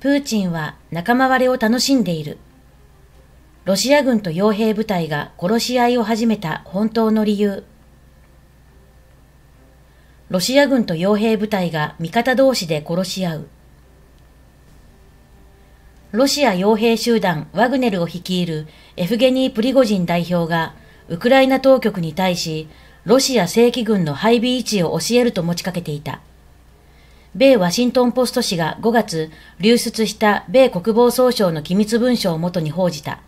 プーチンは仲間割れを楽しんでいる。ロシア軍と傭兵部隊が殺し合いを始めた本当の理由。ロシア軍と傭兵部隊が味方同士で殺し合う。ロシア傭兵集団ワグネルを率いるエフゲニー・プリゴジン代表が、ウクライナ当局に対し、ロシア正規軍の配備位置を教えると持ちかけていた。米ワシントンポスト紙が5月流出した米国防総省の機密文書をもとに報じた。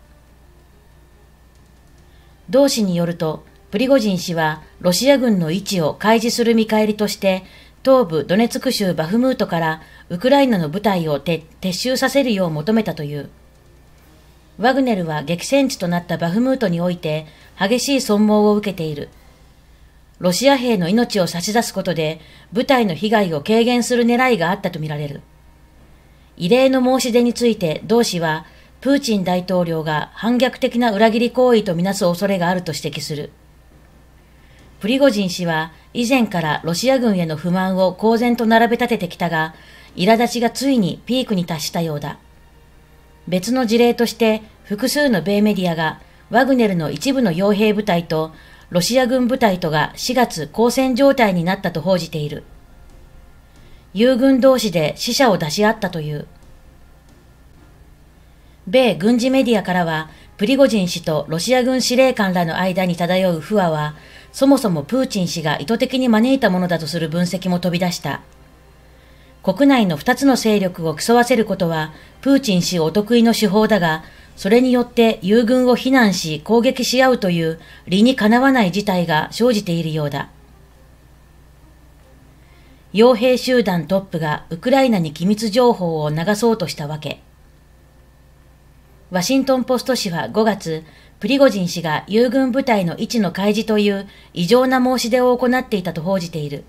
同紙によると、プリゴジン氏はロシア軍の位置を開示する見返りとして東部ドネツク州バフムートからウクライナの部隊を撤収させるよう求めたという。ワグネルは激戦地となったバフムートにおいて激しい損耗を受けている。ロシア兵の命を差し出すことで部隊の被害を軽減する狙いがあったとみられる。異例の申し出について同氏はプーチン大統領が反逆的な裏切り行為とみなす恐れがあると指摘する。プリゴジン氏は以前からロシア軍への不満を公然と並べ立ててきたが、苛立ちがついにピークに達したようだ。別の事例として複数の米メディアがワグネルの一部の傭兵部隊とロシア軍部隊とが4月交戦状態になったと報じている。友軍同士で死者を出し合ったという。米軍事メディアからは、プリゴジン氏とロシア軍司令官らの間に漂う不和は、そもそもプーチン氏が意図的に招いたものだとする分析も飛び出した。国内の二つの勢力を競わせることは、プーチン氏お得意の手法だが、それによって友軍を非難し攻撃し合うという理にかなわない事態が生じているようだ。傭兵集団トップがウクライナに機密情報を流そうとしたわけ。ワシントンポスト紙は5月、プリゴジン氏が友軍部隊の位置の開示という異常な申し出を行っていたと報じている。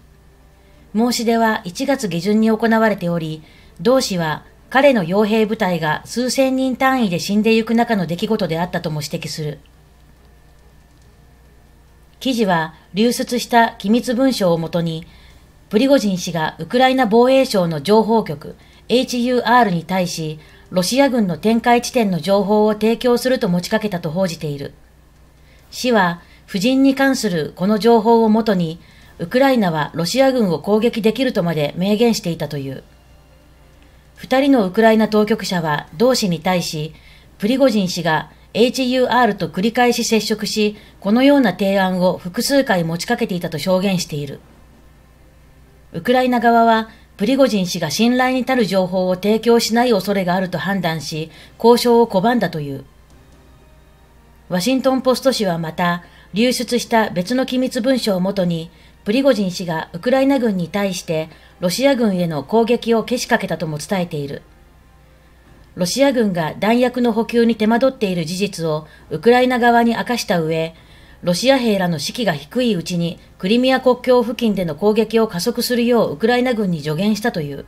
申し出は1月下旬に行われており、同氏は彼の傭兵部隊が数千人単位で死んでゆく中の出来事であったとも指摘する。記事は流出した機密文書をもとに、プリゴジン氏がウクライナ防衛省の情報局、HUR に対し、ロシア軍の展開地点の情報を提供すると持ちかけたと報じている。市は、夫人に関するこの情報をもとに、ウクライナはロシア軍を攻撃できるとまで明言していたという。二人のウクライナ当局者は同氏に対し、プリゴジン氏が HUR と繰り返し接触し、このような提案を複数回持ちかけていたと証言している。ウクライナ側はプリゴジン氏が信頼に足る情報を提供しない恐れがあると判断し、交渉を拒んだという。ワシントンポスト紙はまた、流出した別の機密文書をもとに、プリゴジン氏がウクライナ軍に対してロシア軍への攻撃をけしかけたとも伝えている。ロシア軍が弾薬の補給に手間取っている事実をウクライナ側に明かした上、ロシア兵らの士気が低いうちにクリミア国境付近での攻撃を加速するようウクライナ軍に助言したという。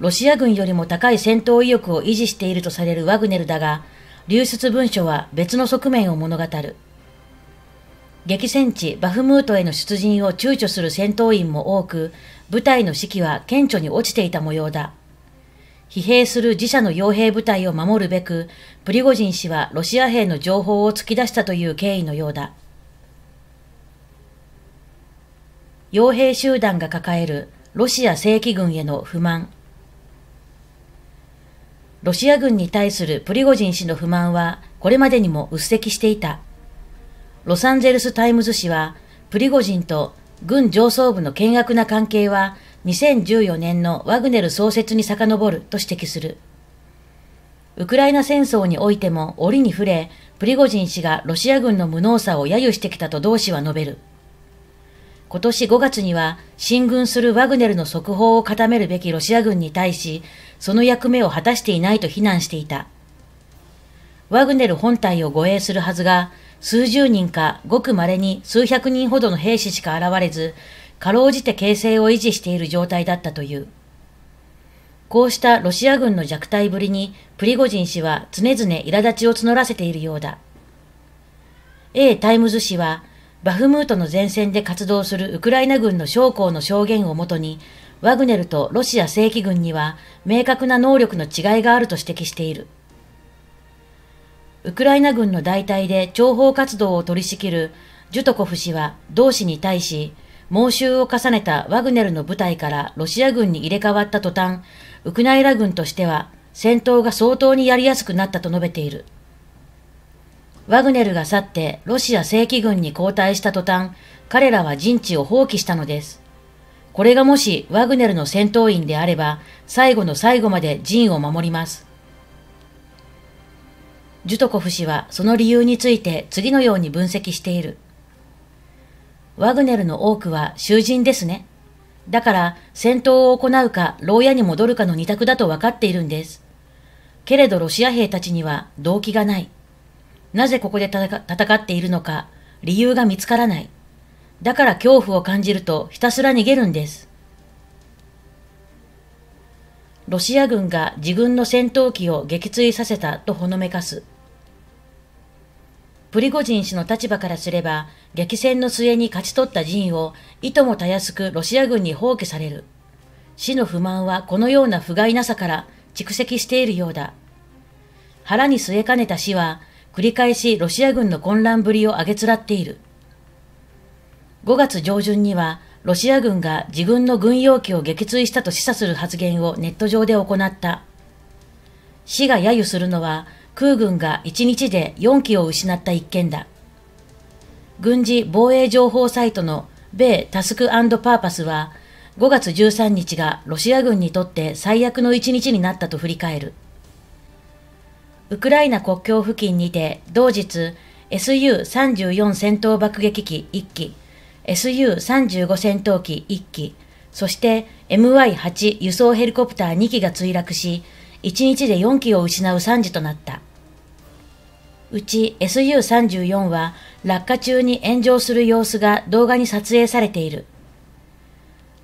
ロシア軍よりも高い戦闘意欲を維持しているとされるワグネルだが、流出文書は別の側面を物語る。激戦地バフムートへの出陣を躊躇する戦闘員も多く、部隊の士気は顕著に落ちていた模様だ。疲弊する自社の傭兵部隊を守るべく、プリゴジン氏はロシア兵の情報を突き出したという経緯のようだ。傭兵集団が抱えるロシア正規軍への不満。ロシア軍に対するプリゴジン氏の不満は、これまでにも鬱積していた。ロサンゼルス・タイムズ氏は、プリゴジンと軍上層部の険悪な関係は2014年のワグネル創設に遡ると指摘する。ウクライナ戦争においても折に触れ、プリゴジン氏がロシア軍の無能さを揶揄してきたと同氏は述べる。今年5月には進軍するワグネルの速報を固めるべきロシア軍に対し、その役目を果たしていないと非難していた。ワグネル本体を護衛するはずが、数十人かごく稀に数百人ほどの兵士しか現れず、かろうじて形勢を維持している状態だったという。こうしたロシア軍の弱体ぶりにプリゴジン氏は常々苛立ちを募らせているようだ。A タイムズ氏はバフムートの前線で活動するウクライナ軍の将校の証言をもとにワグネルとロシア正規軍には明確な能力の違いがあると指摘している。ウクライナ軍の代替で諜報活動を取り仕切るジュトコフ氏は同氏に対し、猛襲を重ねたワグネルの部隊からロシア軍に入れ替わった途端、ウクライナ軍としては戦闘が相当にやりやすくなったと述べている。ワグネルが去ってロシア正規軍に後退した途端、彼らは陣地を放棄したのです。これがもしワグネルの戦闘員であれば、最後の最後まで陣を守ります。ジュトコフ氏はその理由について次のように分析している。ワグネルの多くは囚人ですね。だから戦闘を行うか牢屋に戻るかの二択だと分かっているんです。けれどロシア兵たちには動機がない。なぜここで戦っているのか理由が見つからない。だから恐怖を感じるとひたすら逃げるんです。ロシア軍が自軍の戦闘機を撃墜させたとほのめかす。プリゴジン氏の立場からすれば、激戦の末に勝ち取った陣を、いともたやすくロシア軍に放棄される。死の不満はこのような不甲斐なさから蓄積しているようだ。腹に据えかねた死は、繰り返しロシア軍の混乱ぶりを上げつらっている。5月上旬には、ロシア軍が自軍の軍用機を撃墜したと示唆する発言をネット上で行った。死が揶揄するのは、空軍が1日で4機を失った一件だ。軍事防衛情報サイトの米タスクパーパスは5月13日がロシア軍にとって最悪の1日になったと振り返る。ウクライナ国境付近にて同日 SU-34 戦闘爆撃機1機、SU-35 戦闘機1機、そして MY-8 輸送ヘリコプター2機が墜落し、1日で4機を失う惨事となった。うち SU-34 は落下中に炎上する様子が動画に撮影されている。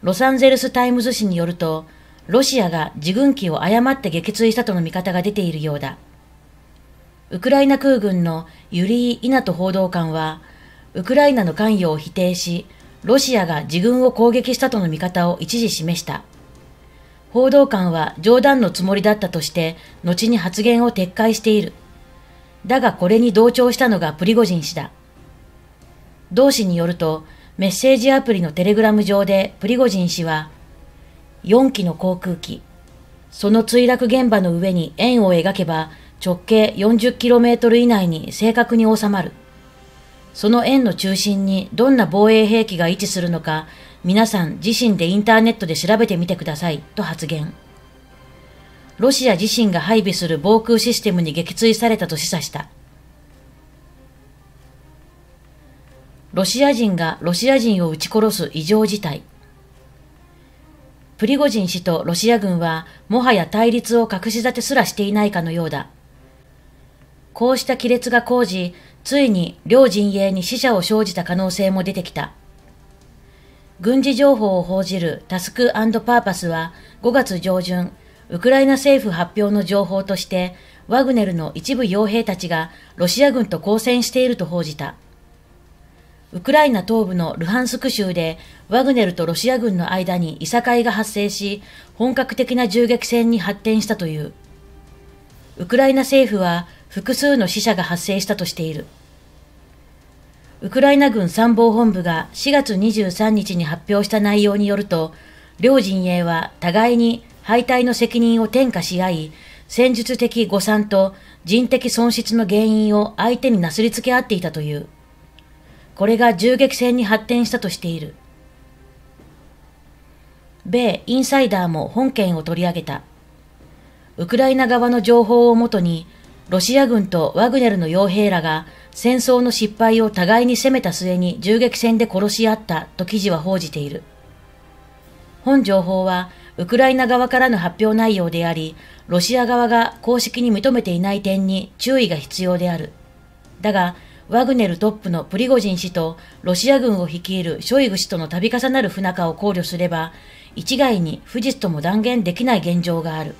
ロサンゼルスタイムズ紙によると、ロシアが自軍機を誤って撃墜したとの見方が出ているようだ。ウクライナ空軍のユリー・イナト報道官は、ウクライナの関与を否定し、ロシアが自軍を攻撃したとの見方を一時示した。報道官は冗談のつもりだったとして、後に発言を撤回している。だがこれに同調したのがプリゴジン氏だ。同氏によると、メッセージアプリのテレグラム上でプリゴジン氏は、4機の航空機、その墜落現場の上に円を描けば直径 40km 以内に正確に収まる。その円の中心にどんな防衛兵器が位置するのか皆さん自身でインターネットで調べてみてくださいと発言。ロシア自身が配備する防空システムに撃墜されたと示唆した。ロシア人がロシア人を撃ち殺す異常事態。プリゴジン氏とロシア軍はもはや対立を隠し立てすらしていないかのようだ。こうした亀裂が講じ、ついに両陣営に死者を生じた可能性も出てきた。軍事情報を報じるタスクパーパスは5月上旬、ウクライナ政府発表の情報として、ワグネルの一部傭兵たちがロシア軍と交戦していると報じた。ウクライナ東部のルハンスク州でワグネルとロシア軍の間にいさかいが発生し、本格的な銃撃戦に発展したという。ウクライナ政府は複数の死者が発生したとしている。ウクライナ軍参謀本部が4月23日に発表した内容によると、両陣営は互いに敗退の責任を転嫁し合い、戦術的誤算と人的損失の原因を相手になすりつけ合っていたという。これが銃撃戦に発展したとしている。米インサイダーも本件を取り上げた。ウクライナ側の情報をもとに、ロシア軍とワグネルの傭兵らが戦争の失敗を互いに責めた末に銃撃戦で殺し合ったと記事は報じている。本情報はウクライナ側からの発表内容であり、ロシア側が公式に認めていない点に注意が必要である。だが、ワグネルトップのプリゴジン氏とロシア軍を率いるショイグ氏との度重なる不仲を考慮すれば、一概に富士とも断言できない現状がある。